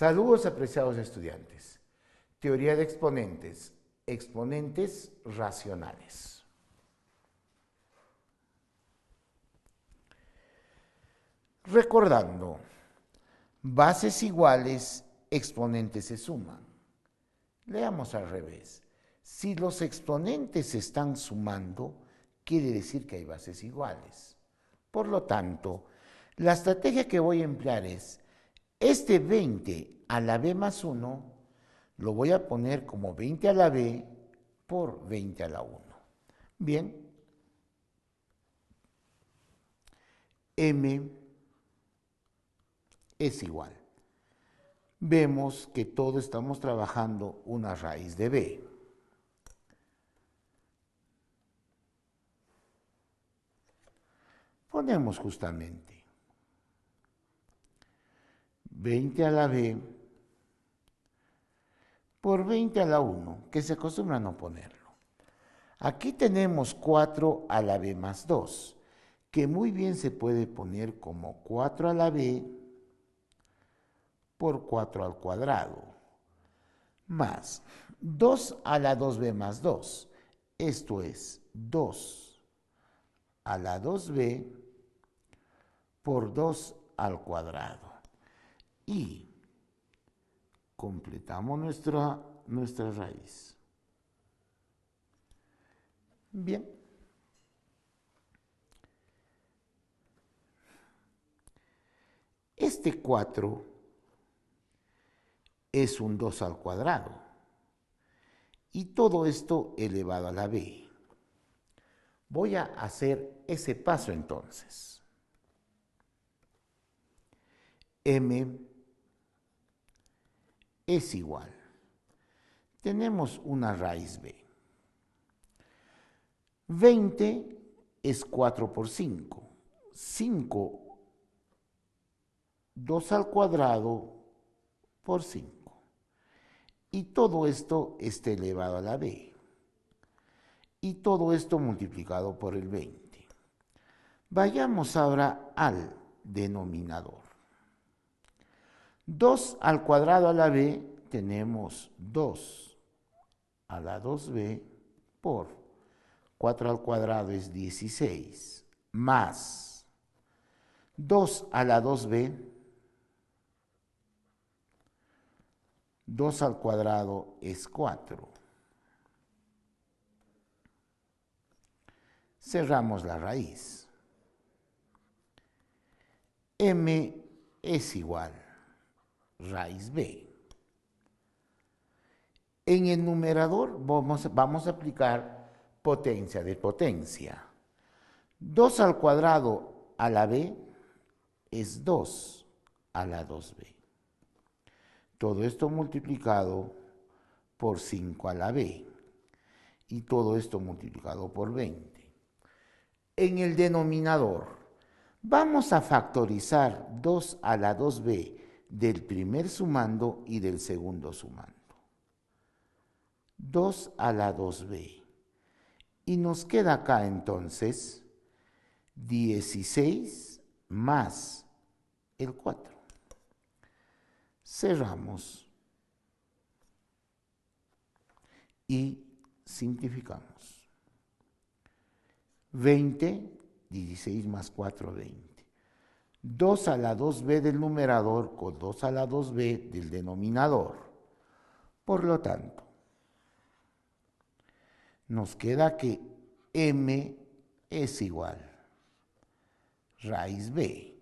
Saludos apreciados estudiantes. Teoría de exponentes. Exponentes racionales. Recordando, bases iguales, exponentes se suman. Leamos al revés. Si los exponentes se están sumando, quiere decir que hay bases iguales. Por lo tanto, la estrategia que voy a emplear es este 20 a la B más 1 lo voy a poner como 20 a la B por 20 a la 1. Bien. M es igual. Vemos que todos estamos trabajando una raíz de B. Ponemos justamente 20 a la B por 20 a la 1, que se acostumbra a no ponerlo. Aquí tenemos 4 a la B más 2, que muy bien se puede poner como 4 a la B por 4 al cuadrado, más 2 a la 2B más 2, esto es 2 a la 2B por 2 al cuadrado y completamos nuestra, nuestra raíz. Bien. Este 4 es un 2 al cuadrado. Y todo esto elevado a la b. Voy a hacer ese paso entonces. m es igual. Tenemos una raíz b. 20 es 4 por 5. 5, 2 al cuadrado por 5. Y todo esto está elevado a la b. Y todo esto multiplicado por el 20. Vayamos ahora al denominador. 2 al cuadrado a la b tenemos 2 a la 2b por 4 al cuadrado es 16 más 2 a la 2b 2 al cuadrado es 4. Cerramos la raíz. m es igual raíz B. En el numerador vamos, vamos a aplicar potencia de potencia. 2 al cuadrado a la B es 2 a la 2B. Todo esto multiplicado por 5 a la B. Y todo esto multiplicado por 20. En el denominador, vamos a factorizar 2 a la 2B del primer sumando y del segundo sumando. 2 a la 2b. Y nos queda acá entonces 16 más el 4. Cerramos y simplificamos. 20, 16 más 4, 20. 2 a la 2b del numerador con 2 a la 2b del denominador. Por lo tanto, nos queda que m es igual raíz b.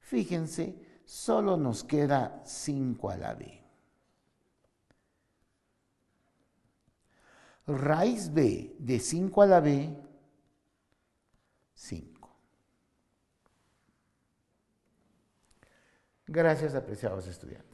Fíjense, solo nos queda 5 a la b. Raíz b de 5 a la b, 5. Gracias, apreciados estudiantes.